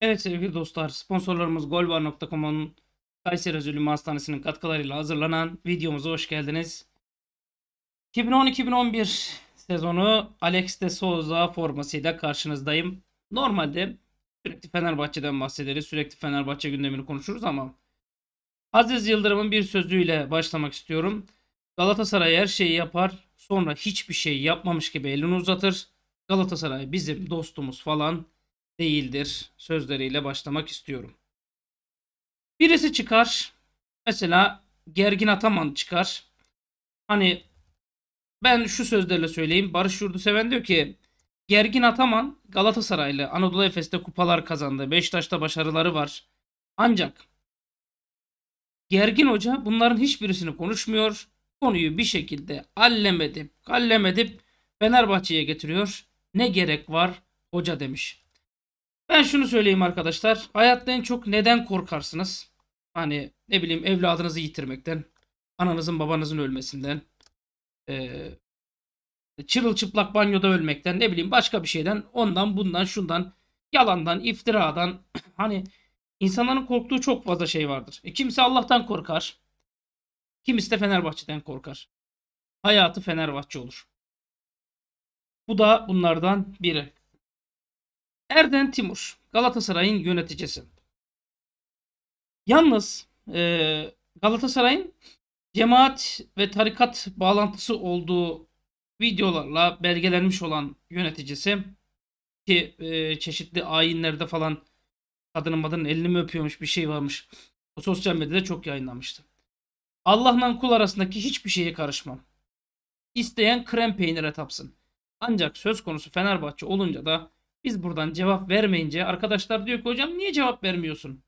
Evet sevgili dostlar, sponsorlarımız golbar.com'un Kayseri Özülümü Hastanesi'nin katkılarıyla hazırlanan videomuza hoş geldiniz. 2010-2011 sezonu Alex de Souza formasıyla karşınızdayım. Normalde sürekli Fenerbahçe'den bahsederiz, sürekli Fenerbahçe gündemini konuşuruz ama Aziz Yıldırım'ın bir sözüyle başlamak istiyorum. Galatasaray her şeyi yapar, sonra hiçbir şey yapmamış gibi elini uzatır. Galatasaray bizim dostumuz falan değildir sözleriyle başlamak istiyorum. Birisi çıkar. Mesela Gergin Ataman çıkar. Hani ben şu sözlerle söyleyeyim. Barış Yurduseven diyor ki Gergin Ataman Galatasaraylı Anadolu Efes'te kupalar kazandı. Beşiktaş'ta başarıları var. Ancak Gergin Hoca bunların hiçbirisini konuşmuyor. Konuyu bir şekilde allemedip, edip, Fenerbahçe'ye getiriyor. Ne gerek var hoca demiş. Ben şunu söyleyeyim arkadaşlar. Hayatta en çok neden korkarsınız? Hani ne bileyim evladınızı yitirmekten, ananızın babanızın ölmesinden, ee, çırılçıplak banyoda ölmekten, ne bileyim başka bir şeyden, ondan bundan şundan, yalandan, iftiradan hani insanların korktuğu çok fazla şey vardır. E, kimse Allah'tan korkar. Kimisi de Fenerbahçe'den korkar. Hayatı Fenerbahçe olur. Bu da bunlardan biri. Erden Timur Galatasaray'ın yöneticisi. Yalnız e, Galatasaray'ın cemaat ve tarikat bağlantısı olduğu videolarla belgelenmiş olan yöneticisi ki e, çeşitli ayinlerde falan kadının madının elini mi öpüyormuş bir şey varmış. O sosyal medyada çok yayınlanmıştı. Allah'la kul arasındaki hiçbir şeye karışmam. İsteyen krem peynire tapsın. Ancak söz konusu Fenerbahçe olunca da biz buradan cevap vermeyince arkadaşlar diyor ki hocam niye cevap vermiyorsun?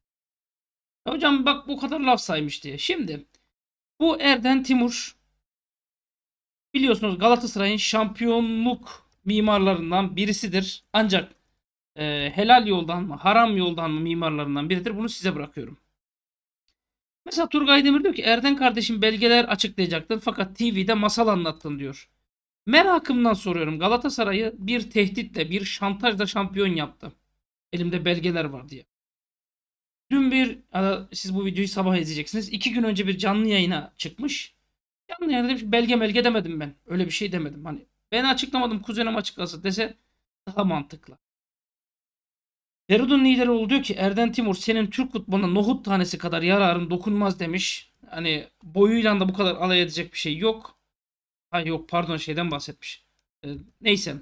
hocam bak bu kadar laf saymış diye. Şimdi bu Erden Timur biliyorsunuz Galatasaray'ın şampiyonluk mimarlarından birisidir. Ancak e, helal yoldan mı haram yoldan mı mimarlarından biridir. Bunu size bırakıyorum. Mesela Turgay Demir diyor ki Erden kardeşim belgeler açıklayacaktın fakat TV'de masal anlattın diyor. Merakımdan soruyorum. Galatasaray'ı bir tehditle, bir şantajla şampiyon yaptı. Elimde belgeler var diye. Dün bir, siz bu videoyu sabah izleyeceksiniz. İki gün önce bir canlı yayına çıkmış. Canlı yayında demiş belge belge demedim ben. Öyle bir şey demedim. Hani ben açıklamadım kuzenim açıklasın dese daha mantıklı. Derud'un lideri oldu diyor ki Erden Timur senin Türk futboluna nohut tanesi kadar yararın dokunmaz demiş. Hani boyuyla da bu kadar alay edecek bir şey yok. Ha yok pardon şeyden bahsetmiş. Ee, neyse.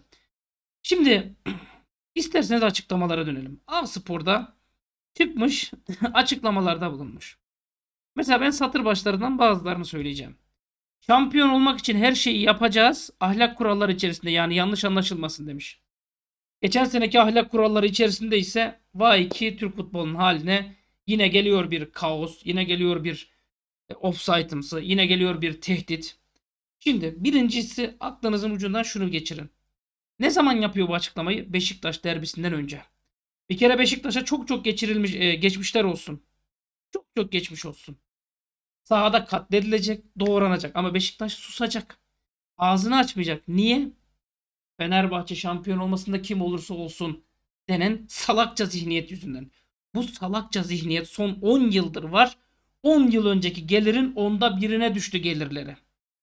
Şimdi isterseniz açıklamalara dönelim. Avspor'da sporda çıkmış açıklamalarda bulunmuş. Mesela ben satır başlarından bazılarını söyleyeceğim. Şampiyon olmak için her şeyi yapacağız. Ahlak kuralları içerisinde yani yanlış anlaşılmasın demiş. Geçen seneki ahlak kuralları içerisinde ise vay ki Türk futbolunun haline yine geliyor bir kaos, yine geliyor bir e, offside'ımsı, yine geliyor bir tehdit. Şimdi birincisi aklınızın ucundan şunu geçirin. Ne zaman yapıyor bu açıklamayı? Beşiktaş derbisinden önce. Bir kere Beşiktaş'a çok çok geçirilmiş e, geçmişler olsun. Çok çok geçmiş olsun. Sahada katledilecek, doğranacak ama Beşiktaş susacak. Ağzını açmayacak. Niye? Fenerbahçe şampiyon olmasında kim olursa olsun denen salakça zihniyet yüzünden. Bu salakça zihniyet son 10 yıldır var. 10 yıl önceki gelirin onda birine düştü gelirleri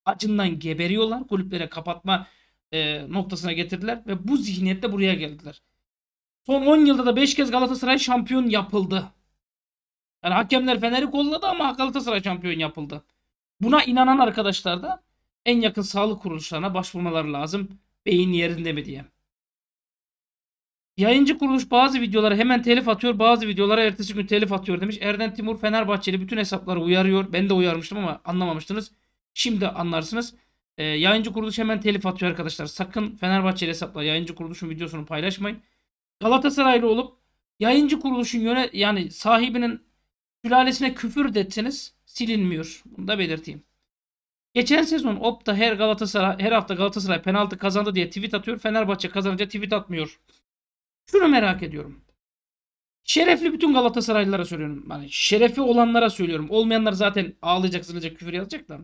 acından geberiyorlar. Kulüplere kapatma e, noktasına getirdiler ve bu zihniyette buraya geldiler. Son 10 yılda da 5 kez Galatasaray şampiyon yapıldı. Yani hakemler Fener'i kolladı ama Galatasaray şampiyon yapıldı. Buna inanan arkadaşlar da en yakın sağlık kuruluşlarına başvurmaları lazım. Beyin yerinde mi diye. Yayıncı kuruluş bazı videoları hemen telif atıyor, bazı videolara ertesi gün telif atıyor demiş. Erden Timur Fenerbahçeli bütün hesapları uyarıyor. Ben de uyarmıştım ama anlamamıştınız. Şimdi anlarsınız. E, yayıncı kuruluş hemen telif atıyor arkadaşlar. Sakın Fenerbahçeli hesapla yayıncı kuruluşun videosunu paylaşmayın. Galatasaraylı olup yayıncı kuruluşun yöne yani sahibinin sülalesine küfür detseniz silinmiyor. Bunu da belirteyim. Geçen sezon Opta her Galatasaray her hafta Galatasaray penaltı kazandı diye tweet atıyor. Fenerbahçe kazanınca tweet atmıyor. Şunu merak ediyorum. Şerefli bütün Galatasaraylılara söylüyorum. Yani şerefi olanlara söylüyorum. Olmayanlar zaten ağlayacak, zırlayacak, küfür yazacak da.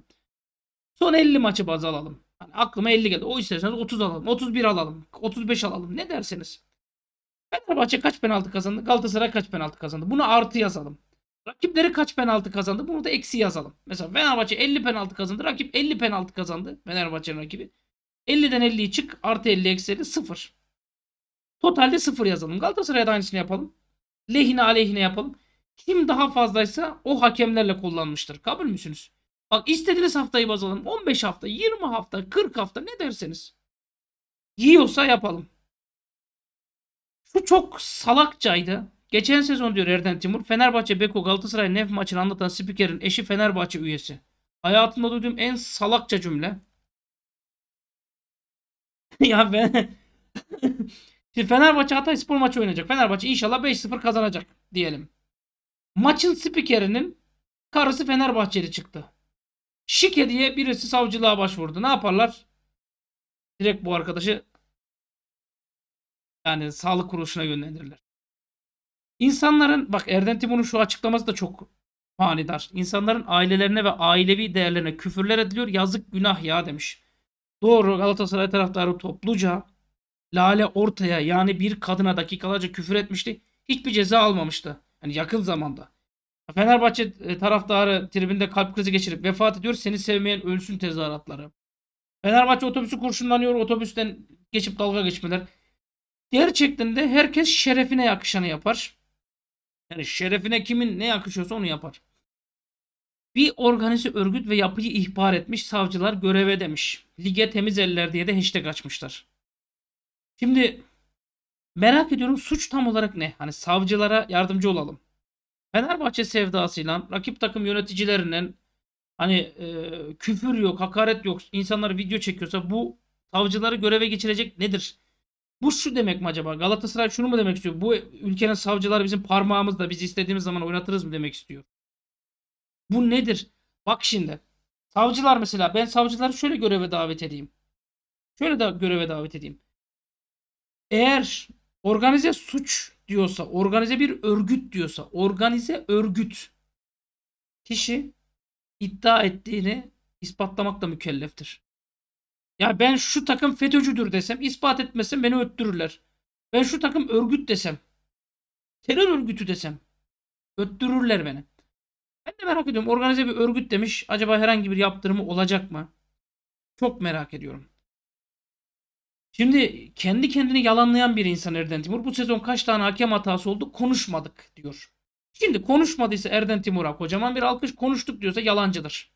Son 50 maçı baz alalım. Yani aklıma 50 geldi. O isterseniz 30 alalım. 31 alalım. 35 alalım. Ne derseniz. Fenerbahçe kaç penaltı kazandı? Galatasaray kaç penaltı kazandı? Bunu artı yazalım. Rakipleri kaç penaltı kazandı? Bunu da eksi yazalım. Mesela Fenerbahçe 50 penaltı kazandı. Rakip 50 penaltı kazandı. Fenerbahçe'nin rakibi. 50'den 50'yi çık. Artı 50 eksi 0. Totalde 0 yazalım. Galatasaray'a da aynısını yapalım. Lehine aleyhine yapalım. Kim daha fazlaysa o hakemlerle kullanmıştır. Kabul müsünüz? Bak istediğiniz haftayı baz alalım, 15 hafta, 20 hafta, 40 hafta ne derseniz. Yiyorsa yapalım. Şu çok salakçaydı. Geçen sezon diyor Erden Timur. Fenerbahçe, Beko, Galatasaray, Nef maçını anlatan spikerin eşi Fenerbahçe üyesi. Hayatımda duyduğum en salakça cümle. ya ben... Şimdi Fenerbahçe Hatay Spor maçı oynayacak. Fenerbahçe inşallah 5-0 kazanacak diyelim. Maçın spikerinin karısı Fenerbahçeli çıktı. Şike diye birisi savcılığa başvurdu. Ne yaparlar? Direkt bu arkadaşı yani sağlık kuruluşuna yönlendirirler. İnsanların bak Erden Timur'un şu açıklaması da çok manidar. İnsanların ailelerine ve ailevi değerlerine küfürler ediliyor. Yazık günah ya demiş. Doğru Galatasaray taraftarı topluca Lale ortaya yani bir kadına dakikalarca küfür etmişti. Hiçbir ceza almamıştı. Yani yakın zamanda. Fenerbahçe e, taraftarı tribünde kalp krizi geçirip vefat ediyor. Seni sevmeyen ölsün tezahüratları. Fenerbahçe otobüsü kurşunlanıyor. Otobüsten geçip dalga geçmeler. Gerçekten de herkes şerefine yakışanı yapar. Yani şerefine kimin ne yakışıyorsa onu yapar. Bir organize örgüt ve yapıyı ihbar etmiş savcılar göreve demiş. Lige temiz eller diye de hashtag açmışlar. Şimdi merak ediyorum suç tam olarak ne? Hani savcılara yardımcı olalım. Fenerbahçe sevdasıyla rakip takım yöneticilerinin hani e, küfür yok, hakaret yok, insanlar video çekiyorsa bu savcıları göreve geçirecek nedir? Bu şu demek mi acaba? Galatasaray şunu mu demek istiyor? Bu ülkenin savcıları bizim parmağımızda biz istediğimiz zaman oynatırız mı demek istiyor? Bu nedir? Bak şimdi. Savcılar mesela ben savcıları şöyle göreve davet edeyim. Şöyle de göreve davet edeyim. Eğer Organize suç diyorsa, organize bir örgüt diyorsa, organize örgüt kişi iddia ettiğini ispatlamakla mükelleftir. Ya ben şu takım FETÖ'cüdür desem, ispat etmesem beni öttürürler. Ben şu takım örgüt desem, terör örgütü desem öttürürler beni. Ben de merak ediyorum. Organize bir örgüt demiş. Acaba herhangi bir yaptırımı olacak mı? Çok merak ediyorum. Şimdi kendi kendini yalanlayan bir insan Erden Timur. Bu sezon kaç tane hakem hatası oldu konuşmadık diyor. Şimdi konuşmadıysa Erden Timur'a kocaman bir alkış konuştuk diyorsa yalancıdır.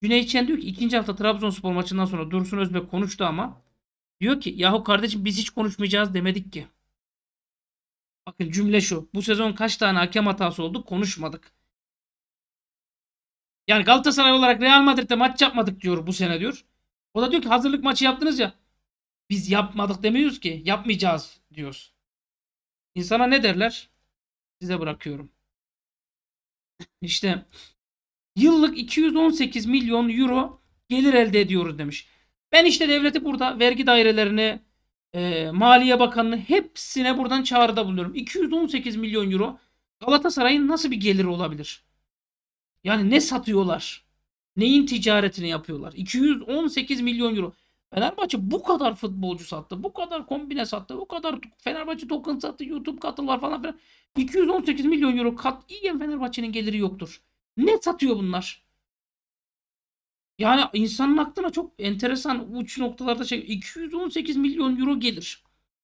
Güney Çen diyor ki ikinci hafta Trabzonspor maçından sonra Dursun Özbek konuştu ama diyor ki yahu kardeşim biz hiç konuşmayacağız demedik ki. Bakın cümle şu. Bu sezon kaç tane hakem hatası oldu konuşmadık. Yani Galatasaray olarak Real Madrid'de maç yapmadık diyor bu sene diyor. O da diyor ki hazırlık maçı yaptınız ya. Biz yapmadık demiyoruz ki. Yapmayacağız diyoruz. İnsana ne derler? Size bırakıyorum. İşte yıllık 218 milyon euro gelir elde ediyoruz demiş. Ben işte devleti burada vergi dairelerini, e, Maliye bakanını hepsine buradan çağrıda bulunuyorum. 218 milyon euro Galatasaray'ın nasıl bir geliri olabilir? Yani ne satıyorlar? Neyin ticaretini yapıyorlar? 218 milyon euro. Fenerbahçe bu kadar futbolcu sattı, bu kadar kombine sattı, bu kadar Fenerbahçe token sattı, YouTube katıllar falan filan. 218 milyon euro kat iyi Fenerbahçe'nin geliri yoktur. Ne satıyor bunlar? Yani insanın aklına çok enteresan uç noktalarda şey 218 milyon euro gelir.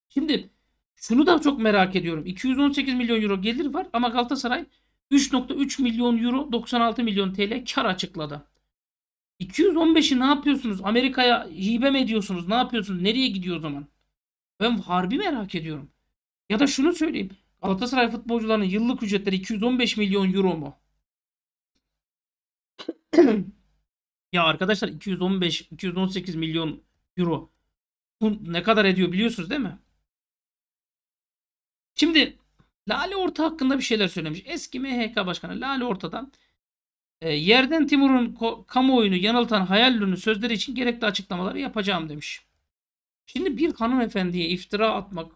Şimdi şunu da çok merak ediyorum. 218 milyon euro gelir var ama Galatasaray 3.3 milyon euro 96 milyon TL kar açıkladı. 215'i ne yapıyorsunuz? Amerika'ya hibe mi ediyorsunuz? Ne yapıyorsunuz? Nereye gidiyor o zaman? Ben harbi merak ediyorum. Ya da şunu söyleyeyim. Galatasaray futbolcularının yıllık ücretleri 215 milyon euro mu? ya arkadaşlar 215 218 milyon euro. Bu ne kadar ediyor biliyorsunuz değil mi? Şimdi Lale Orta hakkında bir şeyler söylemiş. Eski MHK Başkanı Lale Orta'dan e, yerden Timur'un kamuoyunu yanıltan hayal sözleri için gerekli açıklamaları yapacağım demiş. Şimdi bir hanımefendiye iftira atmak,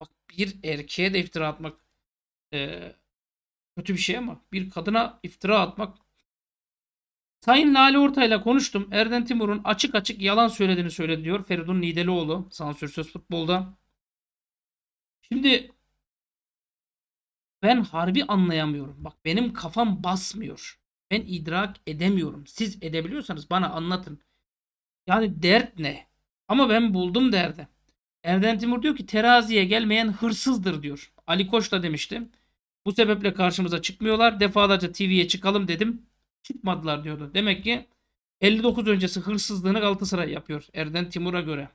bak bir erkeğe de iftira atmak e, kötü bir şey ama bir kadına iftira atmak. Sayın Lale ile konuştum. Erden Timur'un açık açık yalan söylediğini söyledi diyor Feridun Nidelioğlu sansürsüz futbolda. Şimdi ben harbi anlayamıyorum. Bak benim kafam basmıyor. Ben idrak edemiyorum. Siz edebiliyorsanız bana anlatın. Yani dert ne? Ama ben buldum derdi. Erden Timur diyor ki teraziye gelmeyen hırsızdır diyor. Ali Koç da demişti. Bu sebeple karşımıza çıkmıyorlar. Defalarca TV'ye çıkalım dedim. Çıkmadılar diyordu. Demek ki 59 öncesi hırsızlığını Galatasaray yapıyor. Erden Timur'a göre.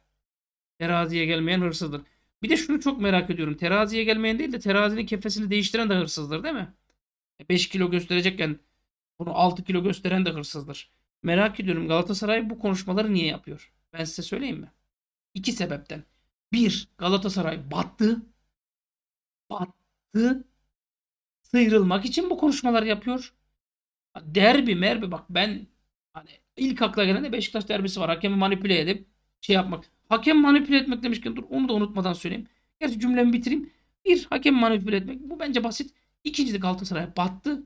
Teraziye gelmeyen hırsızdır. Bir de şunu çok merak ediyorum. Teraziye gelmeyen değil de terazinin kefesini değiştiren de hırsızdır değil mi? 5 e, kilo gösterecekken bunu 6 kilo gösteren de hırsızdır. Merak ediyorum Galatasaray bu konuşmaları niye yapıyor? Ben size söyleyeyim mi? İki sebepten. Bir, Galatasaray battı. Battı. Sıyrılmak için bu konuşmalar yapıyor. Derbi merbi bak ben hani ilk akla gelen de Beşiktaş derbisi var. Hakemi manipüle edip şey yapmak. Hakem manipüle etmek demişken dur onu da unutmadan söyleyeyim. Gerçi cümlemi bitireyim. Bir, hakem manipüle etmek. Bu bence basit. İkincisi Galatasaray battı.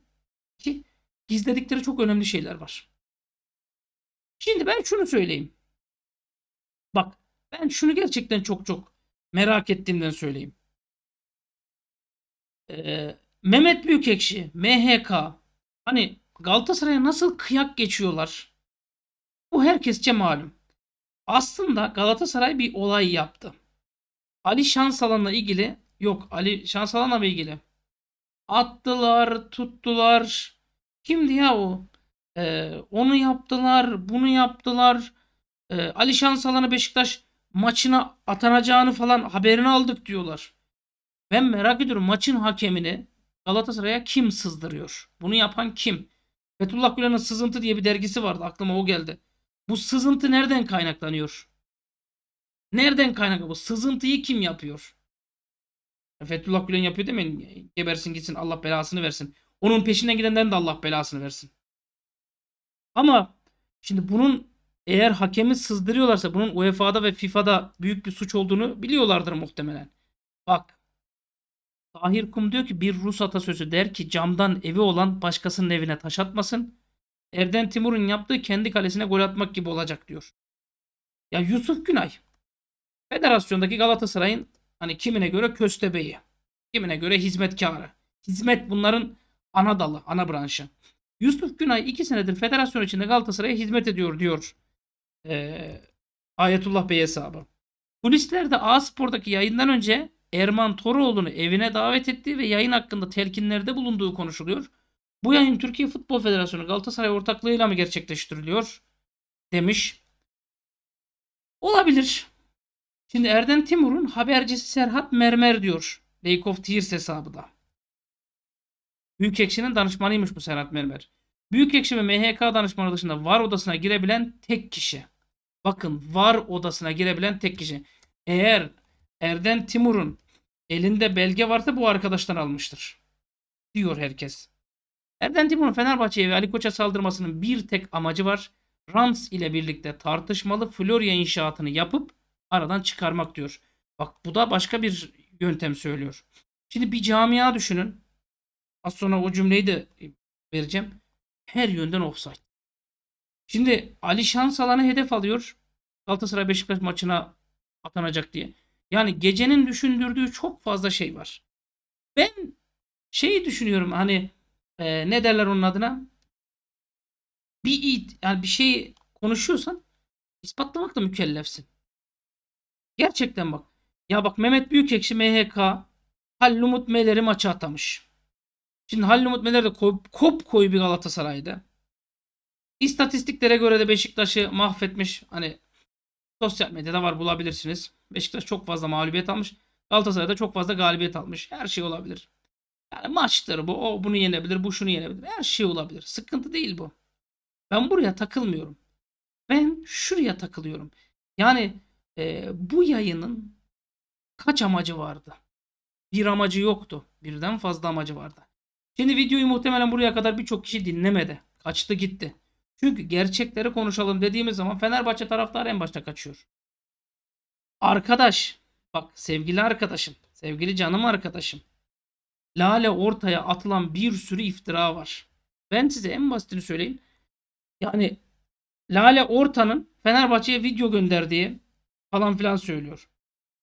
ki gizledikleri çok önemli şeyler var. Şimdi ben şunu söyleyeyim. Bak ben şunu gerçekten çok çok merak ettiğimden söyleyeyim. Ee, Mehmet Büyükekşi, MHK hani Galatasaray'a nasıl kıyak geçiyorlar? Bu herkesçe malum. Aslında Galatasaray bir olay yaptı. Ali Şansalan'la ilgili yok Ali Şansalan'la mı ilgili? Attılar, tuttular. Kimdi ya o? Ee, onu yaptılar, bunu yaptılar. Ee, Ali Şansalan'ı Beşiktaş maçına atanacağını falan haberini aldık diyorlar. Ben merak ediyorum maçın hakemini Galatasaray'a kim sızdırıyor? Bunu yapan kim? Fethullah Gülen'in Sızıntı diye bir dergisi vardı aklıma o geldi. Bu sızıntı nereden kaynaklanıyor? Nereden kaynaklanıyor? Bu sızıntıyı kim yapıyor? Fethullah Gülen yapıyor değil Gebersin gitsin Allah belasını versin. Onun peşinden gidenden de Allah belasını versin. Ama şimdi bunun eğer hakemi sızdırıyorlarsa bunun UEFA'da ve FIFA'da büyük bir suç olduğunu biliyorlardır muhtemelen. Bak. Tahir Kum diyor ki bir Rus atasözü der ki camdan evi olan başkasının evine taş atmasın. Erden Timur'un yaptığı kendi kalesine gol atmak gibi olacak diyor. Ya Yusuf Günay federasyondaki Galatasaray'ın hani kimine göre köstebeği, kimine göre hizmetkarı. Hizmet bunların ana dalı, ana branşı. Yusuf Günay iki senedir federasyon içinde Galatasaray'a hizmet ediyor diyor ee, Ayetullah Bey hesabı. de A-Spor'daki yayından önce Erman Toroğlu'nu evine davet ettiği ve yayın hakkında telkinlerde bulunduğu konuşuluyor. Bu yayın Türkiye Futbol Federasyonu Galatasaray ortaklığıyla mı gerçekleştiriliyor? Demiş. Olabilir. Şimdi Erden Timur'un habercisi Serhat Mermer diyor. Lake of Tears hesabı da. Büyükekşi'nin danışmanıymış bu Serhat Mermer. Büyükekşi ve MHK danışmanı dışında var odasına girebilen tek kişi. Bakın var odasına girebilen tek kişi. Eğer Erden Timur'un elinde belge varsa bu arkadaştan almıştır. Diyor herkes. Erden Timur'un Fenerbahçe'ye ve Ali Koç'a saldırmasının bir tek amacı var. Rams ile birlikte tartışmalı Florya inşaatını yapıp aradan çıkarmak diyor. Bak bu da başka bir yöntem söylüyor. Şimdi bir camia düşünün. Az sonra o cümleyi de e, vereceğim. Her yönden offside. Şimdi Ali Şansalan'ı hedef alıyor. Galatasaray Beşiktaş maçına atanacak diye. Yani gecenin düşündürdüğü çok fazla şey var. Ben şeyi düşünüyorum hani e, ne derler onun adına? Bir yani bir şey konuşuyorsan ispatlamakla mükellefsin. Gerçekten bak. Ya bak Mehmet Büyükekşi MHK Hallumut Meler'i maça atamış. Şimdi Hallumut Meler de kop, kop koyu bir Galatasaray'da. İstatistiklere göre de Beşiktaş'ı mahvetmiş. Hani sosyal medyada var bulabilirsiniz. Beşiktaş çok fazla mağlubiyet almış. Galatasaray'da çok fazla galibiyet almış. Her şey olabilir. Yani maçtır bu. O bunu yenebilir, bu şunu yenebilir. Her şey olabilir. Sıkıntı değil bu. Ben buraya takılmıyorum. Ben şuraya takılıyorum. Yani e, bu yayının kaç amacı vardı? Bir amacı yoktu. Birden fazla amacı vardı. Şimdi videoyu muhtemelen buraya kadar birçok kişi dinlemedi. Kaçtı gitti. Çünkü gerçekleri konuşalım dediğimiz zaman Fenerbahçe taraftarı en başta kaçıyor. Arkadaş, bak sevgili arkadaşım, sevgili canım arkadaşım lale ortaya atılan bir sürü iftira var. Ben size en basitini söyleyeyim. Yani Lale Orta'nın Fenerbahçe'ye video gönderdiği falan filan söylüyor.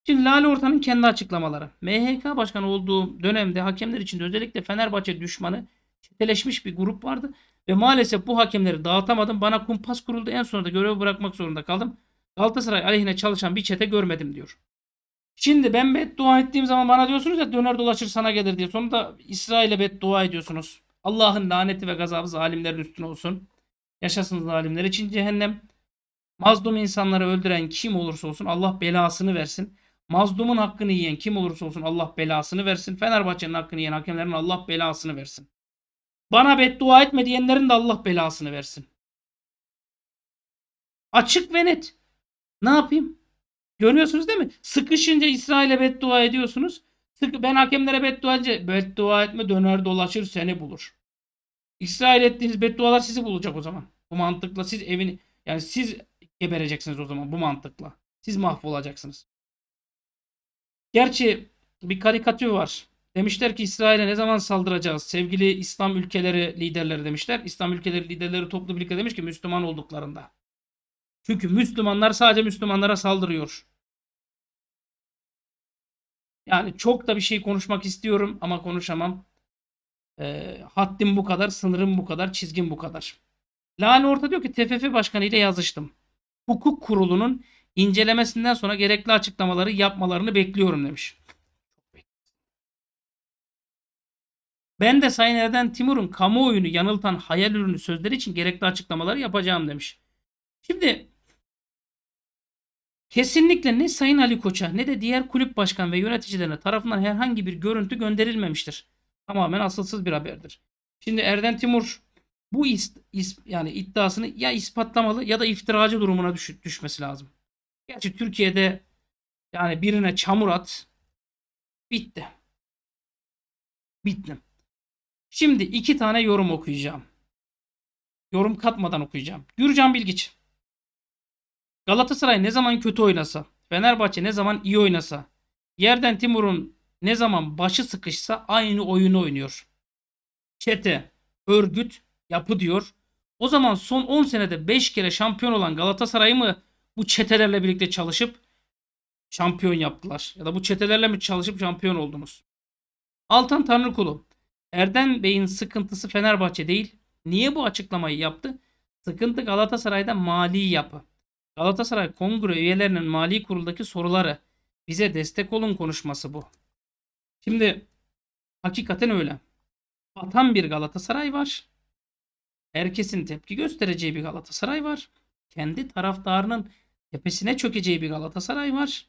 Şimdi Lale Orta'nın kendi açıklamaları. MHK başkanı olduğu dönemde hakemler için özellikle Fenerbahçe düşmanı çeteleşmiş bir grup vardı. Ve maalesef bu hakemleri dağıtamadım. Bana kumpas kuruldu. En sonunda görevi bırakmak zorunda kaldım. Galatasaray aleyhine çalışan bir çete görmedim diyor. Şimdi ben beddua ettiğim zaman bana diyorsunuz ya döner dolaşır sana gelir diye. Sonunda İsrail'e beddua ediyorsunuz. Allah'ın laneti ve gazabı zalimlerin üstüne olsun. Yaşasın zalimler için cehennem. Mazlum insanları öldüren kim olursa olsun Allah belasını versin. Mazlumun hakkını yiyen kim olursa olsun Allah belasını versin. Fenerbahçe'nin hakkını yiyen hakemlerin Allah belasını versin. Bana beddua etme diyenlerin de Allah belasını versin. Açık ve net. Ne yapayım? Görüyorsunuz değil mi? Sıkışınca İsrail'e beddua ediyorsunuz. Sık ben hakemlere beddua edince beddua etme döner dolaşır seni bulur. İsrail ettiğiniz beddualar sizi bulacak o zaman. Bu mantıkla siz evini yani siz gebereceksiniz o zaman bu mantıkla. Siz mahvolacaksınız. Gerçi bir karikatür var. Demişler ki İsrail'e ne zaman saldıracağız? Sevgili İslam ülkeleri liderleri demişler. İslam ülkeleri liderleri toplu birlikte demiş ki Müslüman olduklarında. Çünkü Müslümanlar sadece Müslümanlara saldırıyor. Yani çok da bir şey konuşmak istiyorum ama konuşamam. E, haddim bu kadar, sınırım bu kadar, çizgim bu kadar. Lale Orta diyor ki TFF Başkanı ile yazıştım. Hukuk kurulunun incelemesinden sonra gerekli açıklamaları yapmalarını bekliyorum demiş. Ben de Sayın Erden Timur'un kamuoyunu yanıltan hayal ürünü sözleri için gerekli açıklamaları yapacağım demiş. Şimdi Kesinlikle ne Sayın Ali Koç'a ne de diğer kulüp başkan ve yöneticilerine tarafından herhangi bir görüntü gönderilmemiştir. Tamamen asılsız bir haberdir. Şimdi Erden Timur bu is, is, yani iddiasını ya ispatlamalı ya da iftiracı durumuna düş, düşmesi lazım. Gerçi Türkiye'de yani birine çamur at bitti. bittim. Şimdi iki tane yorum okuyacağım. Yorum katmadan okuyacağım. Gürcan Bilgiç. Galatasaray ne zaman kötü oynasa, Fenerbahçe ne zaman iyi oynasa, yerden Timur'un ne zaman başı sıkışsa aynı oyunu oynuyor. Çete, örgüt, yapı diyor. O zaman son 10 senede 5 kere şampiyon olan Galatasaray mı bu çetelerle birlikte çalışıp şampiyon yaptılar? Ya da bu çetelerle mi çalışıp şampiyon oldunuz? Altan Tanrıkulu. Erdem Bey'in sıkıntısı Fenerbahçe değil. Niye bu açıklamayı yaptı? Sıkıntı Galatasaray'da mali yapı. Galatasaray Kongre üyelerinin mali kuruldaki soruları bize destek olun konuşması bu. Şimdi hakikaten öyle. Atan bir Galatasaray var. Herkesin tepki göstereceği bir Galatasaray var. Kendi taraftarının tepesine çökeceği bir Galatasaray var.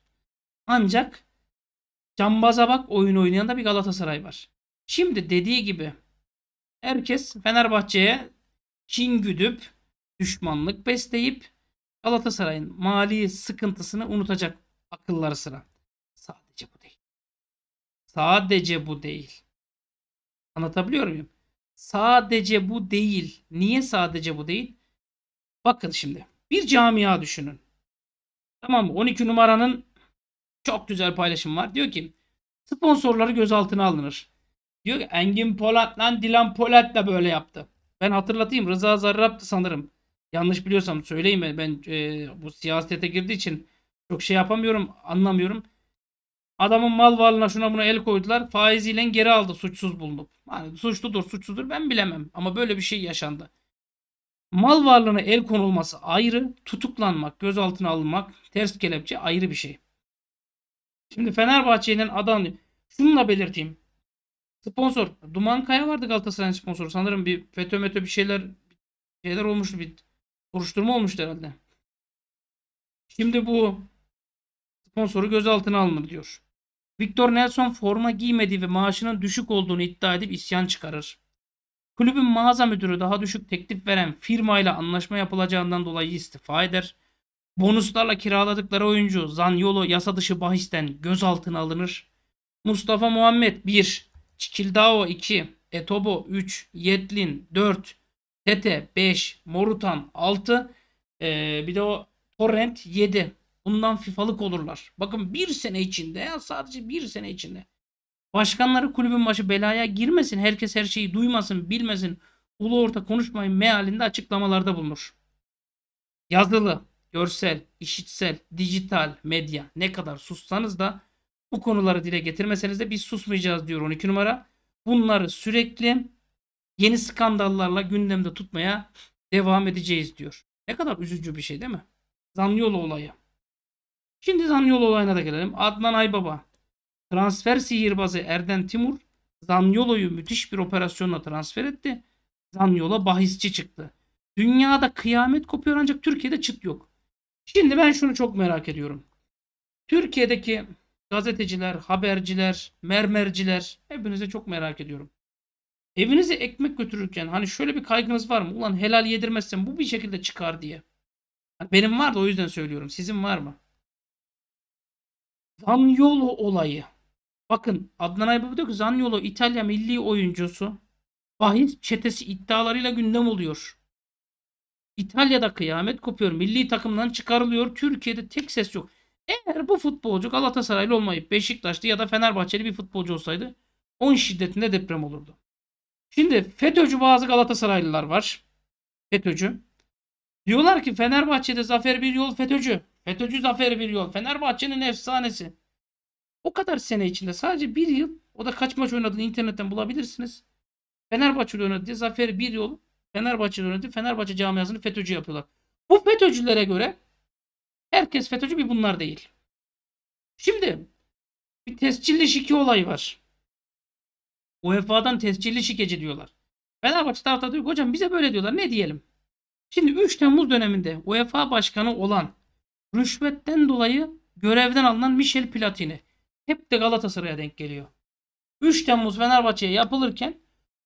Ancak cambaza bak oyun oynayan da bir Galatasaray var. Şimdi dediği gibi herkes Fenerbahçe'ye kin güdüp düşmanlık besleyip Galatasaray'ın mali sıkıntısını unutacak akılları sıra. Sadece bu değil. Sadece bu değil. Anlatabiliyor muyum? Sadece bu değil. Niye sadece bu değil? Bakın şimdi. Bir camia düşünün. Tamam 12 numaranın çok güzel paylaşım var. Diyor ki sponsorları gözaltına alınır. Diyor ki Engin Polat lan Dilan Polat da böyle yaptı. Ben hatırlatayım Rıza Zarrab'tı sanırım. Yanlış biliyorsam söyleyin ben e, bu siyasete girdiği için çok şey yapamıyorum anlamıyorum. Adamın mal varlığına şuna buna el koydular. Faiziyle geri aldı suçsuz bulunup. Yani suçludur suçsuzdur ben bilemem ama böyle bir şey yaşandı. Mal varlığına el konulması ayrı, tutuklanmak, gözaltına alınmak, ters kelepçe ayrı bir şey. Şimdi Fenerbahçe'nin adam şununla belirteyim. Sponsor Duman Kaya vardı Galatasaray'ın sponsoru. Sanırım bir FETÖ METÖ bir şeyler şeyler olmuştu bir Soruşturma olmuştu herhalde. Şimdi bu sponsoru gözaltına alınır diyor. Victor Nelson forma giymediği ve maaşının düşük olduğunu iddia edip isyan çıkarır. Kulübün mağaza müdürü daha düşük teklif veren firmayla anlaşma yapılacağından dolayı istifa eder. Bonuslarla kiraladıkları oyuncu Zanyolo yasa dışı bahisten gözaltına alınır. Mustafa Muhammed 1, Çikildao 2, Etobo 3, Yetlin 4, Tete 5, Morutan 6, ee, bir de o Torrent 7. Bundan FIFA'lık olurlar. Bakın bir sene içinde ya sadece bir sene içinde. Başkanları kulübün başı belaya girmesin. Herkes her şeyi duymasın, bilmesin. Ulu orta konuşmayın mealinde açıklamalarda bulunur. Yazılı, görsel, işitsel, dijital, medya ne kadar sussanız da bu konuları dile getirmeseniz de biz susmayacağız diyor 12 numara. Bunları sürekli yeni skandallarla gündemde tutmaya devam edeceğiz diyor. Ne kadar üzücü bir şey değil mi? Zanyolu olayı. Şimdi Zanyolu olayına da gelelim. Adnan Aybaba, transfer sihirbazı Erden Timur, Zanyolu'yu müthiş bir operasyonla transfer etti. Zanyolo bahisçi çıktı. Dünyada kıyamet kopuyor ancak Türkiye'de çıt yok. Şimdi ben şunu çok merak ediyorum. Türkiye'deki gazeteciler, haberciler, mermerciler hepinize çok merak ediyorum. Evinize ekmek götürürken hani şöyle bir kaygınız var mı? Ulan helal yedirmezsem bu bir şekilde çıkar diye. Hani benim var da o yüzden söylüyorum. Sizin var mı? Zanyolo olayı. Bakın Adnan Aybaba diyor ki Zanyolo İtalya milli oyuncusu. Bahis çetesi iddialarıyla gündem oluyor. İtalya'da kıyamet kopuyor. Milli takımdan çıkarılıyor. Türkiye'de tek ses yok. Eğer bu futbolcu Galatasaraylı olmayıp Beşiktaşlı ya da Fenerbahçeli bir futbolcu olsaydı 10 şiddetinde deprem olurdu. Şimdi FETÖ'cü bazı Galatasaraylılar var. FETÖ'cü. Diyorlar ki Fenerbahçe'de zafer bir yol FETÖ'cü. FETÖ'cü zafer bir yol. Fenerbahçe'nin efsanesi. O kadar sene içinde sadece bir yıl o da kaç maç oynadığını internetten bulabilirsiniz. Fenerbahçe'de oynadı diye zafer bir yol. Fenerbahçe'de oynadı. Fenerbahçe camiasını FETÖ'cü yapıyorlar. Bu FETÖ'cülere göre herkes FETÖ'cü bir bunlar değil. Şimdi bir tescilli şiki olay var. UEFA'dan tescilli şikeci diyorlar. Fenerbahçe taraftarı diyor hocam bize böyle diyorlar ne diyelim. Şimdi 3 Temmuz döneminde UEFA başkanı olan rüşvetten dolayı görevden alınan Michel Platini hep de Galatasaray'a denk geliyor. 3 Temmuz Fenerbahçe'ye yapılırken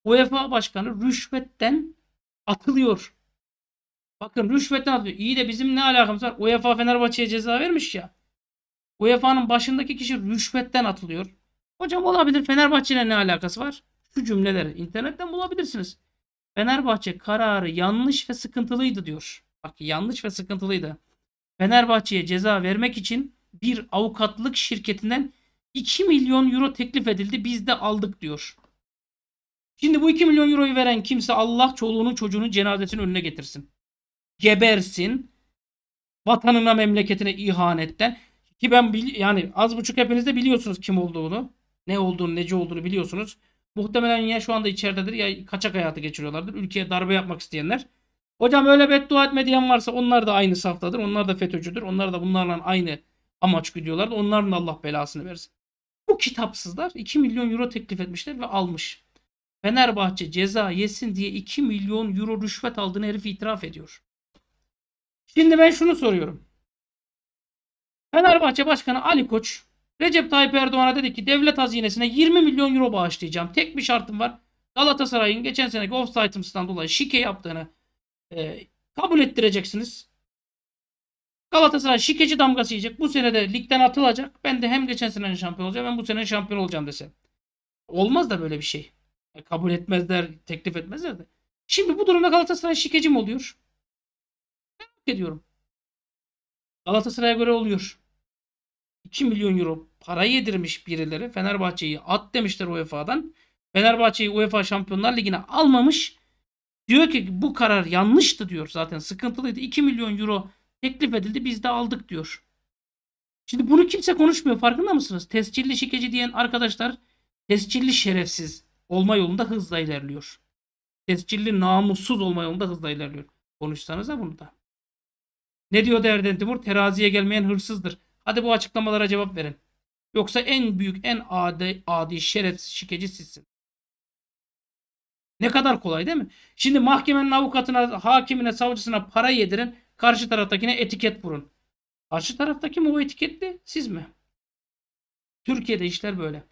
UEFA başkanı rüşvetten atılıyor. Bakın rüşvetten atılıyor. İyi de bizim ne alakamız var? UEFA Fenerbahçe'ye ceza vermiş ya. UEFA'nın başındaki kişi rüşvetten atılıyor. Hocam olabilir Fenerbahçe ile ne alakası var? Şu cümleleri internetten bulabilirsiniz. Fenerbahçe kararı yanlış ve sıkıntılıydı diyor. Bak yanlış ve sıkıntılıydı. Fenerbahçe'ye ceza vermek için bir avukatlık şirketinden 2 milyon euro teklif edildi. Biz de aldık diyor. Şimdi bu 2 milyon euroyu veren kimse Allah çoluğunun çocuğunun cenazesinin önüne getirsin. Gebersin. Vatanına memleketine ihanetten. Ki ben yani az buçuk hepiniz de biliyorsunuz kim olduğunu ne olduğunu nece olduğunu biliyorsunuz. Muhtemelen ya şu anda içeridedir ya kaçak hayatı geçiriyorlardır. Ülkeye darbe yapmak isteyenler. Hocam öyle beddua etme diyen varsa onlar da aynı saftadır. Onlar da FETÖ'cüdür. Onlar da bunlarla aynı amaç güdüyorlardı. Onların da Allah belasını versin. Bu kitapsızlar 2 milyon euro teklif etmişler ve almış. Fenerbahçe ceza yesin diye 2 milyon euro rüşvet aldığını herif itiraf ediyor. Şimdi ben şunu soruyorum. Fenerbahçe Başkanı Ali Koç Recep Tayyip Erdoğan'a dedi ki devlet hazinesine 20 milyon euro bağışlayacağım. Tek bir şartım var. Galatasaray'ın geçen seneki offside'ımsından dolayı şike yaptığını e, kabul ettireceksiniz. Galatasaray şikeci damgası yiyecek. Bu sene de ligden atılacak. Ben de hem geçen senenin şampiyon olacağım hem bu sene şampiyon olacağım dese. Olmaz da böyle bir şey. E, kabul etmezler, teklif etmezler de. Şimdi bu durumda Galatasaray şikeci mi oluyor? Merak ediyorum. Galatasaray'a göre oluyor. 2 milyon euro para yedirmiş birileri Fenerbahçe'yi at demişler UEFA'dan. Fenerbahçe'yi UEFA Şampiyonlar Ligi'ne almamış. Diyor ki bu karar yanlıştı diyor zaten sıkıntılıydı. 2 milyon euro teklif edildi biz de aldık diyor. Şimdi bunu kimse konuşmuyor farkında mısınız? Tescilli şikeci diyen arkadaşlar tescilli şerefsiz olma yolunda hızla ilerliyor. Tescilli namussuz olma yolunda hızla ilerliyor. Konuşsanıza bunu da. Ne diyor Derden Timur? Teraziye gelmeyen hırsızdır. Hadi bu açıklamalara cevap verin. Yoksa en büyük, en adi, adi şeref şikeci sizsin. Ne kadar kolay değil mi? Şimdi mahkemenin avukatına, hakimine, savcısına para yedirin. Karşı taraftakine etiket vurun. Karşı taraftaki mi o etiketli? Siz mi? Türkiye'de işler böyle.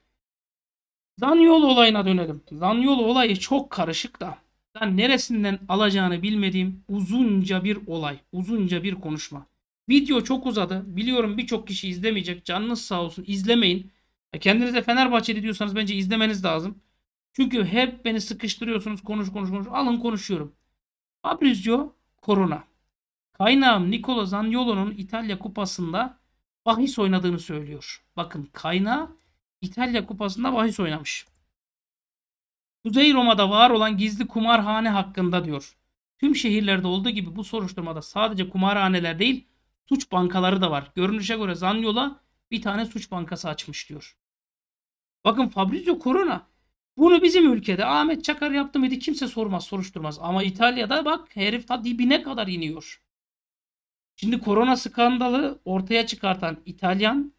Zanyol olayına dönelim. Zanyol olayı çok karışık da. Ben neresinden alacağını bilmediğim uzunca bir olay. Uzunca bir konuşma. Video çok uzadı. Biliyorum birçok kişi izlemeyecek. Canınız sağ olsun. İzlemeyin. Kendinize Fenerbahçeli diyorsanız bence izlemeniz lazım. Çünkü hep beni sıkıştırıyorsunuz. Konuş konuş konuş. Alın konuşuyorum. Fabrizio korona. Kaynağım Nicola Zaniolo'nun İtalya Kupası'nda bahis oynadığını söylüyor. Bakın kaynağı İtalya Kupası'nda bahis oynamış. Kuzey Roma'da var olan gizli kumarhane hakkında diyor. Tüm şehirlerde olduğu gibi bu soruşturmada sadece kumarhaneler değil suç bankaları da var. Görünüşe göre Zanyola bir tane suç bankası açmış diyor. Bakın Fabrizio Corona bunu bizim ülkede Ahmet Çakar yaptı mıydı kimse sormaz soruşturmaz. Ama İtalya'da bak herif ta dibine kadar iniyor. Şimdi korona skandalı ortaya çıkartan İtalyan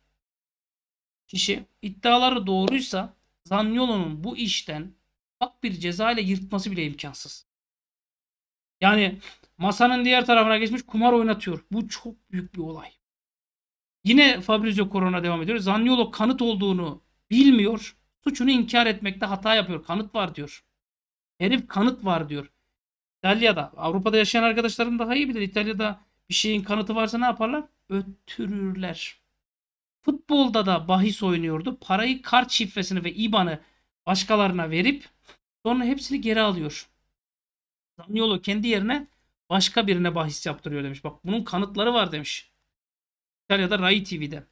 kişi iddiaları doğruysa Zaniolo'nun bu işten bak bir ceza ile yırtması bile imkansız. Yani Masanın diğer tarafına geçmiş kumar oynatıyor. Bu çok büyük bir olay. Yine Fabrizio Corona devam ediyor. Zaniolo kanıt olduğunu bilmiyor. Suçunu inkar etmekte hata yapıyor. Kanıt var diyor. Herif kanıt var diyor. İtalya'da, Avrupa'da yaşayan arkadaşlarım daha iyi bilir. İtalya'da bir şeyin kanıtı varsa ne yaparlar? Ötürürler. Futbolda da bahis oynuyordu. Parayı kart şifresini ve IBAN'ı başkalarına verip sonra hepsini geri alıyor. Zaniolo kendi yerine başka birine bahis yaptırıyor demiş. Bak bunun kanıtları var demiş. İtalya'da Rai TV'de.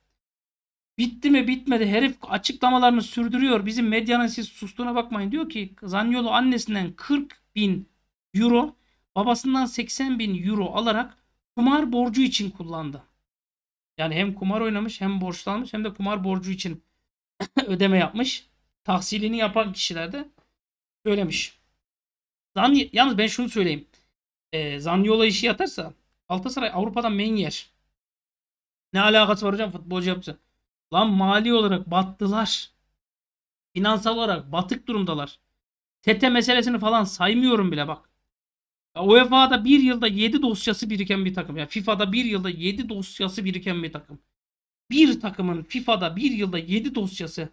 Bitti mi bitmedi herif açıklamalarını sürdürüyor. Bizim medyanın siz sustuğuna bakmayın. Diyor ki Zanyolu annesinden 40 bin euro babasından 80 bin euro alarak kumar borcu için kullandı. Yani hem kumar oynamış hem borçlanmış hem de kumar borcu için ödeme yapmış. Tahsilini yapan kişiler de söylemiş. Zan, yalnız ben şunu söyleyeyim e, ee, Zanyola işi yatarsa Galatasaray Avrupa'dan men yer. Ne alakası var hocam futbolcu yapısı? Lan mali olarak battılar. Finansal olarak batık durumdalar. Tete meselesini falan saymıyorum bile bak. Ya UEFA'da bir yılda 7 dosyası biriken bir takım. Ya yani FIFA'da bir yılda 7 dosyası biriken bir takım. Bir takımın FIFA'da bir yılda 7 dosyası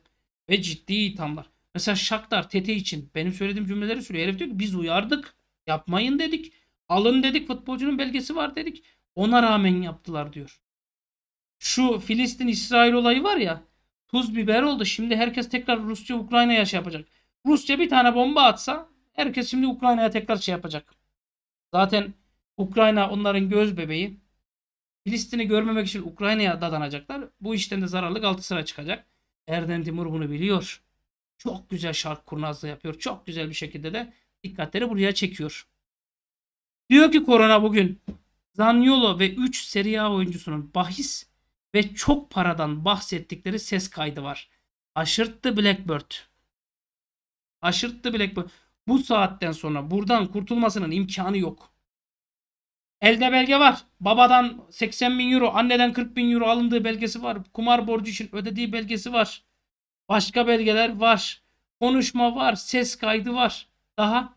ve ciddi ithamlar. Mesela Shakhtar Tete için benim söylediğim cümleleri söylüyor. Herif diyor ki biz uyardık. Yapmayın dedik. Alın dedik futbolcunun belgesi var dedik. Ona rağmen yaptılar diyor. Şu Filistin İsrail olayı var ya. Tuz biber oldu. Şimdi herkes tekrar Rusya Ukrayna'ya şey yapacak. Rusya bir tane bomba atsa herkes şimdi Ukrayna'ya tekrar şey yapacak. Zaten Ukrayna onların göz bebeği. Filistin'i görmemek için Ukrayna'ya dadanacaklar. Bu işten de zararlı sıra çıkacak. Erden Timur bunu biliyor. Çok güzel şark kurnazlığı yapıyor. Çok güzel bir şekilde de dikkatleri buraya çekiyor. Diyor ki Korona bugün Zaniolo ve 3 Serie A oyuncusunun bahis ve çok paradan bahsettikleri ses kaydı var. Aşırttı Blackbird. Aşırttı Blackbird. Bu saatten sonra buradan kurtulmasının imkanı yok. Elde belge var. Babadan 80 bin euro, anneden 40 bin euro alındığı belgesi var. Kumar borcu için ödediği belgesi var. Başka belgeler var. Konuşma var. Ses kaydı var. Daha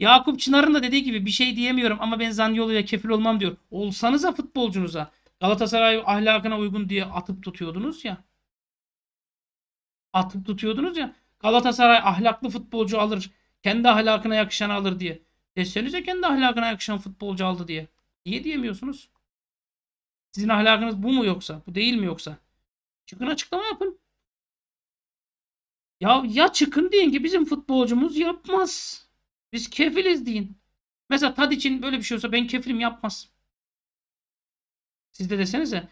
Yakup Çınar'ın da dediği gibi bir şey diyemiyorum ama ben Zaniolo'ya kefil olmam diyor. Olsanıza futbolcunuza Galatasaray ahlakına uygun diye atıp tutuyordunuz ya. Atıp tutuyordunuz ya. Galatasaray ahlaklı futbolcu alır. Kendi ahlakına yakışan alır diye. Desenize kendi ahlakına yakışan futbolcu aldı diye. Niye diyemiyorsunuz? Sizin ahlakınız bu mu yoksa? Bu değil mi yoksa? Çıkın açıklama yapın. Ya ya çıkın deyin ki bizim futbolcumuz yapmaz. Biz kefiliz deyin. Mesela tad için böyle bir şey olsa ben kefilim yapmaz. Siz de desenize.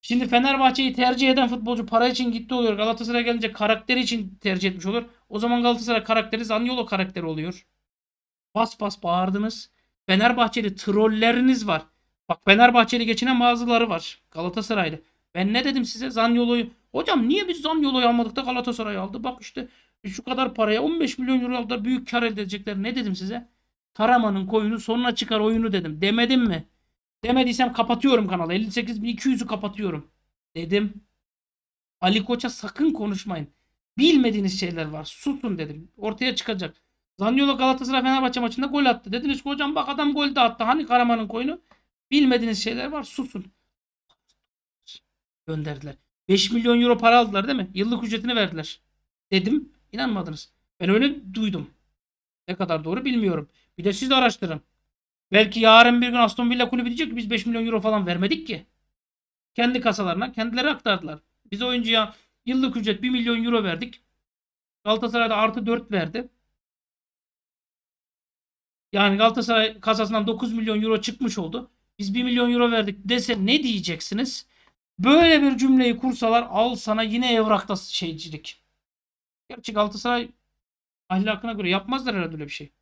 Şimdi Fenerbahçe'yi tercih eden futbolcu para için gitti oluyor. Galatasaray gelince karakteri için tercih etmiş olur. O zaman Galatasaray karakteri Zaniolo karakteri oluyor. Bas bas bağırdınız. Fenerbahçeli trolleriniz var. Bak Fenerbahçeli geçinen bazıları var. Galatasaraylı. Ben ne dedim size Zaniolo'yu? Hocam niye biz Zaniolo'yu almadık da Galatasaray'ı aldı? Bak işte e, şu kadar paraya 15 milyon euro aldılar büyük kar elde edecekler. Ne dedim size? Karaman'ın koyunu sonuna çıkar oyunu dedim. Demedim mi? Demediysem kapatıyorum kanalı. 58.200'ü kapatıyorum. Dedim. Ali Koç'a sakın konuşmayın. Bilmediğiniz şeyler var. Susun dedim. Ortaya çıkacak. Zaniolo Galatasaray Fenerbahçe maçında gol attı. Dediniz ki hocam bak adam gol de attı. Hani Karaman'ın koyunu? Bilmediğiniz şeyler var. Susun. Gönderdiler. 5 milyon euro para aldılar değil mi? Yıllık ücretini verdiler. Dedim. İnanmadınız. Ben öyle duydum. Ne kadar doğru bilmiyorum. Bir de siz de araştırın. Belki yarın bir gün Aston Villa kulübü diyecek ki biz 5 milyon euro falan vermedik ki. Kendi kasalarına kendileri aktardılar. Biz oyuncuya yıllık ücret 1 milyon euro verdik. Galatasaray'da artı 4 verdi. Yani Galatasaray kasasından 9 milyon euro çıkmış oldu. Biz 1 milyon euro verdik dese ne diyeceksiniz? Böyle bir cümleyi kursalar al sana yine evrakta şeycilik. Gerçi Galatasaray ahlakına göre yapmazlar herhalde öyle bir şey.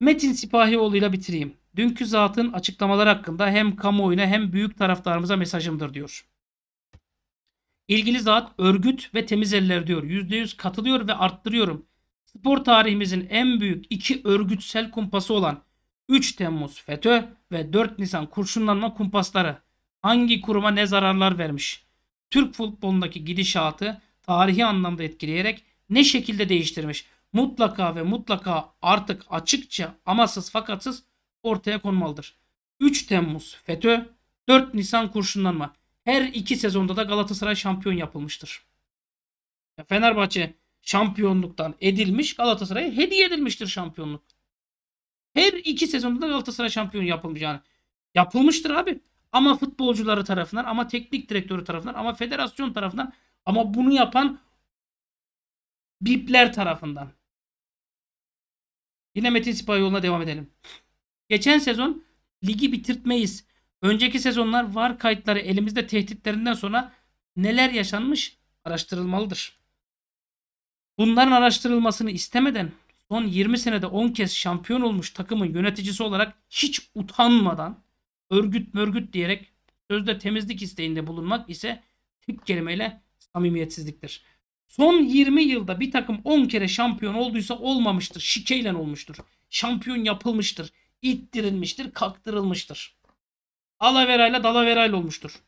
Metin Sipahioğlu'yla bitireyim. Dünkü zatın açıklamalar hakkında hem kamuoyuna hem büyük taraftarımıza mesajımdır diyor. İlgili zat örgüt ve temiz eller diyor. %100 katılıyor ve arttırıyorum. Spor tarihimizin en büyük iki örgütsel kumpası olan 3 Temmuz FETÖ ve 4 Nisan kurşunlanma kumpasları hangi kuruma ne zararlar vermiş? Türk futbolundaki gidişatı tarihi anlamda etkileyerek ne şekilde değiştirmiş? Mutlaka ve mutlaka artık açıkça amasız fakatsız ortaya konmalıdır. 3 Temmuz FETÖ, 4 Nisan kurşunlanma. Her iki sezonda da Galatasaray şampiyon yapılmıştır. Fenerbahçe şampiyonluktan edilmiş Galatasaray'a hediye edilmiştir şampiyonluk. Her iki sezonda da Galatasaray şampiyon yapılmış yani. Yapılmıştır abi. Ama futbolcuları tarafından ama teknik direktörü tarafından ama federasyon tarafından ama bunu yapan bipler tarafından. Yine Metin Sipahi yoluna devam edelim. Geçen sezon ligi bitirtmeyiz. Önceki sezonlar var kayıtları elimizde tehditlerinden sonra neler yaşanmış araştırılmalıdır. Bunların araştırılmasını istemeden son 20 senede 10 kez şampiyon olmuş takımın yöneticisi olarak hiç utanmadan örgüt mörgüt diyerek sözde temizlik isteğinde bulunmak ise tek kelimeyle samimiyetsizliktir. Son 20 yılda bir takım 10 kere şampiyon olduysa olmamıştır. Şikeyle olmuştur. Şampiyon yapılmıştır. İttirilmiştir, kaktırılmıştır. Alaverayla dalaverayla olmuştur.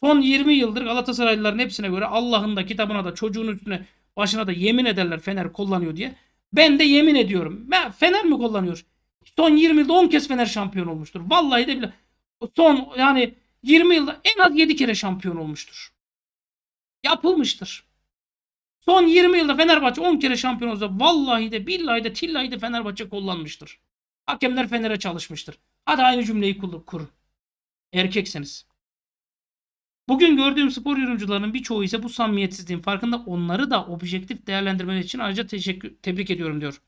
Son 20 yıldır Galatasaraylıların hepsine göre Allah'ın da kitabına da çocuğun üstüne başına da yemin ederler Fener kullanıyor diye. Ben de yemin ediyorum. Ben, Fener mi kullanıyor? Son 20 yılda 10 kez Fener şampiyon olmuştur. Vallahi de bile son yani 20 yılda en az 7 kere şampiyon olmuştur yapılmıştır. Son 20 yılda Fenerbahçe 10 kere şampiyon olsa vallahi de billahi de tillahi de Fenerbahçe kullanmıştır. Hakemler Fener'e çalışmıştır. Hadi aynı cümleyi kur. kur. Erkekseniz. Bugün gördüğüm spor yorumcularının birçoğu ise bu samimiyetsizliğin farkında onları da objektif değerlendirmeleri için ayrıca teşekkür, tebrik ediyorum diyor.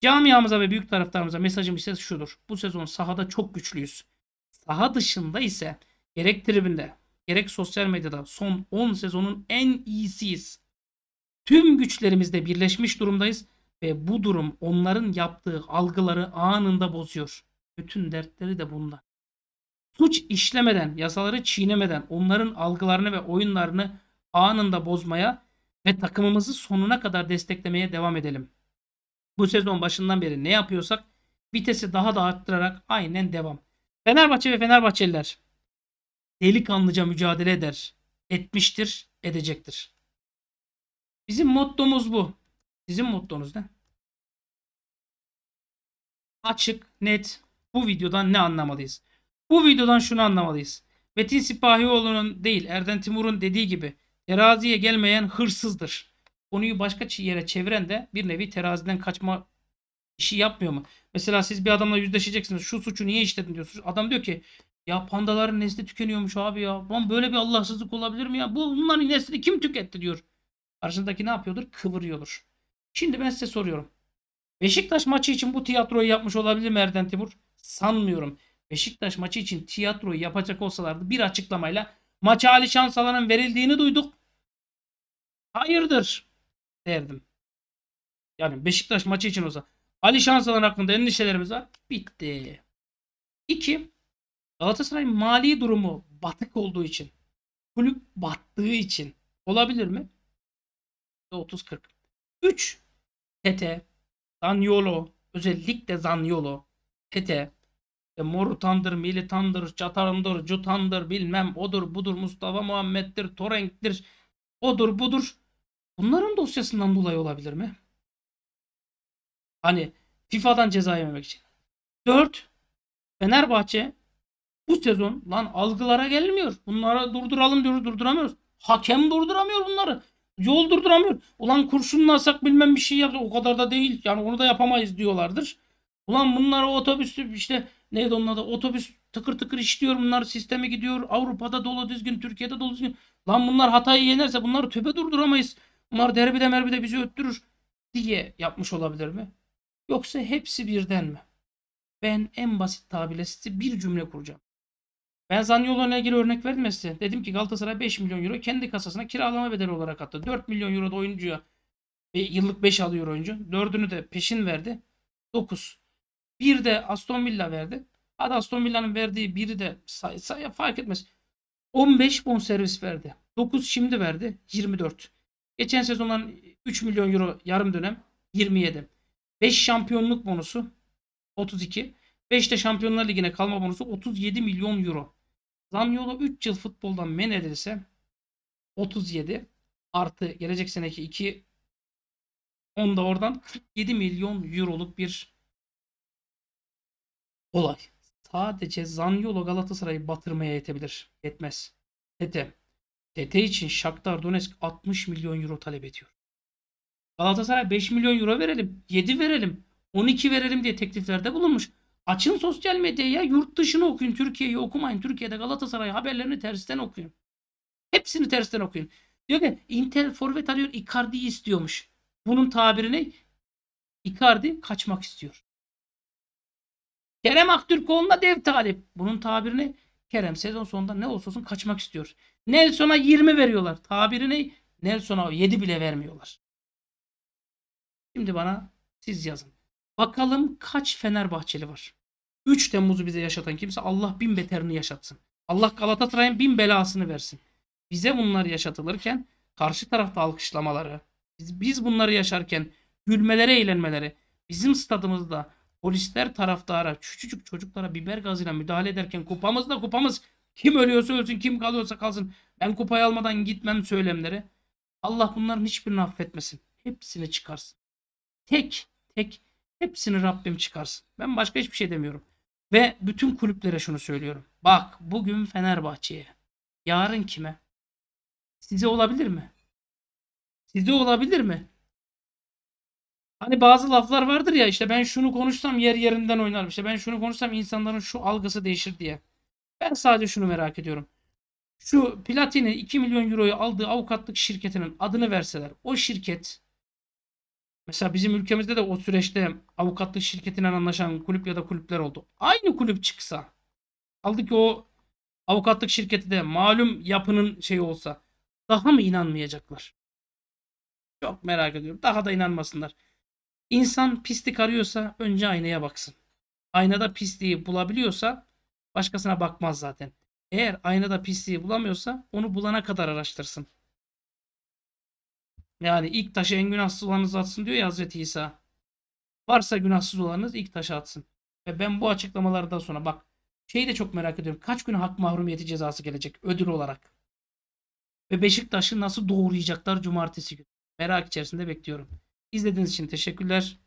Camiamıza ve büyük taraftarımıza mesajım ise şudur. Bu sezon sahada çok güçlüyüz. Saha dışında ise gerek tribünde gerek sosyal medyada son 10 sezonun en iyisiyiz. Tüm güçlerimizde birleşmiş durumdayız ve bu durum onların yaptığı algıları anında bozuyor. Bütün dertleri de bunda. Suç işlemeden, yasaları çiğnemeden onların algılarını ve oyunlarını anında bozmaya ve takımımızı sonuna kadar desteklemeye devam edelim. Bu sezon başından beri ne yapıyorsak vitesi daha da arttırarak aynen devam. Fenerbahçe ve Fenerbahçeliler delikanlıca mücadele eder, etmiştir, edecektir. Bizim mottomuz bu. Sizin mottonuz ne? Açık, net bu videodan ne anlamalıyız? Bu videodan şunu anlamalıyız. Metin Sipahioğlu'nun değil Erden Timur'un dediği gibi teraziye gelmeyen hırsızdır. Konuyu başka yere çeviren de bir nevi teraziden kaçma işi yapmıyor mu? Mesela siz bir adamla yüzleşeceksiniz. Şu suçu niye işledin diyorsunuz. Adam diyor ki ya pandaların nesli tükeniyormuş abi ya. Lan böyle bir Allahsızlık olabilir mi ya? Bu bunların neslini kim tüketti diyor. Karşındaki ne yapıyordur? Kıvırıyordur. Şimdi ben size soruyorum. Beşiktaş maçı için bu tiyatroyu yapmış olabilir mi Erden Timur? Sanmıyorum. Beşiktaş maçı için tiyatroyu yapacak olsalardı bir açıklamayla maça Ali Şansalan'ın verildiğini duyduk. Hayırdır derdim. Yani Beşiktaş maçı için olsa Ali Şansalan hakkında endişelerimiz var. Bitti. İki. Galatasaray'ın mali durumu batık olduğu için, kulüp battığı için olabilir mi? 30-40. 3. Tete, Zaniolo, özellikle Zaniolo, Tete, e, Moru Tandır, Mili Tandır, Çatandır, Cutandır, bilmem odur budur, Mustafa Muhammed'dir, Torrent'tir, odur budur. Bunların dosyasından dolayı olabilir mi? Hani FIFA'dan ceza yememek için. 4. Fenerbahçe bu sezon lan algılara gelmiyor. Bunlara durduralım diyoruz durduramıyoruz. Hakem durduramıyor bunları. Yol durduramıyor. Ulan kurşunlasak bilmem bir şey yapacak. O kadar da değil. Yani onu da yapamayız diyorlardır. Ulan bunlara otobüs işte neydi onun adı otobüs tıkır tıkır işliyor bunlar sisteme gidiyor. Avrupa'da dolu düzgün Türkiye'de dolu düzgün. Lan bunlar hatayı yenerse bunları töpe durduramayız. Bunlar derbide merbide bizi öttürür diye yapmış olabilir mi? Yoksa hepsi birden mi? Ben en basit tabirle size bir cümle kuracağım. Ben Zaniolo'yla ilgili örnek verdim ya size. Dedim ki Galatasaray 5 milyon euro kendi kasasına kiralama bedeli olarak attı. 4 milyon euro da oyuncuya e, yıllık 5 alıyor oyuncu. 4'ünü de peşin verdi. 9. Bir de Aston Villa verdi. Hadi Aston Villa'nın verdiği biri de say, say, fark etmez. 15 bon servis verdi. 9 şimdi verdi. 24. Geçen sezondan 3 milyon euro yarım dönem 27. 5 şampiyonluk bonusu 32. 5 de Şampiyonlar Ligi'ne kalma bonusu 37 milyon euro. Zaniolo 3 yıl futboldan men edilse 37 artı gelecek seneki 2 10 da oradan 47 milyon euroluk bir olay. Sadece Zaniolo Galatasaray'ı batırmaya yetebilir. Yetmez. Tete. Tete için Shakhtar Donetsk 60 milyon euro talep ediyor. Galatasaray 5 milyon euro verelim, 7 verelim, 12 verelim diye tekliflerde bulunmuş. Açın sosyal medyaya yurt dışını okuyun. Türkiye'yi okumayın. Türkiye'de Galatasaray haberlerini tersten okuyun. Hepsini tersten okuyun. Diyor ki Inter forvet arıyor Icardi istiyormuş. Bunun tabiri Icardi kaçmak istiyor. Kerem Aktürkoğlu'na dev talip. Bunun tabiri Kerem sezon sonunda ne olsa olsun kaçmak istiyor. Nelson'a 20 veriyorlar. Tabiri Nelson'a 7 bile vermiyorlar. Şimdi bana siz yazın. Bakalım kaç Fenerbahçeli var? 3 Temmuz'u bize yaşatan kimse Allah bin beterini yaşatsın. Allah Galatasaray'ın bin belasını versin. Bize bunlar yaşatılırken karşı tarafta alkışlamaları, biz, biz bunları yaşarken gülmeleri, eğlenmeleri, bizim stadımızda polisler taraftara, küçücük çocuklara biber gazıyla müdahale ederken kupamız da kupamız. Kim ölüyorsa ölsün, kim kalıyorsa kalsın. Ben kupayı almadan gitmem söylemleri. Allah bunların hiçbirini affetmesin. Hepsini çıkarsın. Tek tek hepsini Rabbim çıkarsın. Ben başka hiçbir şey demiyorum. Ve bütün kulüplere şunu söylüyorum. Bak bugün Fenerbahçe'ye. Yarın kime? Size olabilir mi? Size olabilir mi? Hani bazı laflar vardır ya işte ben şunu konuşsam yer yerinden oynarım. İşte ben şunu konuşsam insanların şu algısı değişir diye. Ben sadece şunu merak ediyorum. Şu Platin'in 2 milyon euroyu aldığı avukatlık şirketinin adını verseler o şirket Mesela bizim ülkemizde de o süreçte avukatlık şirketinden anlaşan kulüp ya da kulüpler oldu. Aynı kulüp çıksa kaldı ki o avukatlık şirketi de malum yapının şeyi olsa daha mı inanmayacaklar? Çok merak ediyorum. Daha da inanmasınlar. İnsan pislik arıyorsa önce aynaya baksın. Aynada pisliği bulabiliyorsa başkasına bakmaz zaten. Eğer aynada pisliği bulamıyorsa onu bulana kadar araştırsın. Yani ilk taşı en günahsız olanınız atsın diyor ya Hazreti İsa. Varsa günahsız olanınız ilk taşı atsın. Ve ben bu açıklamalardan sonra bak şeyi de çok merak ediyorum. Kaç gün hak mahrumiyeti cezası gelecek ödül olarak? Ve Beşiktaş'ı nasıl doğrayacaklar cumartesi günü? Merak içerisinde bekliyorum. İzlediğiniz için teşekkürler.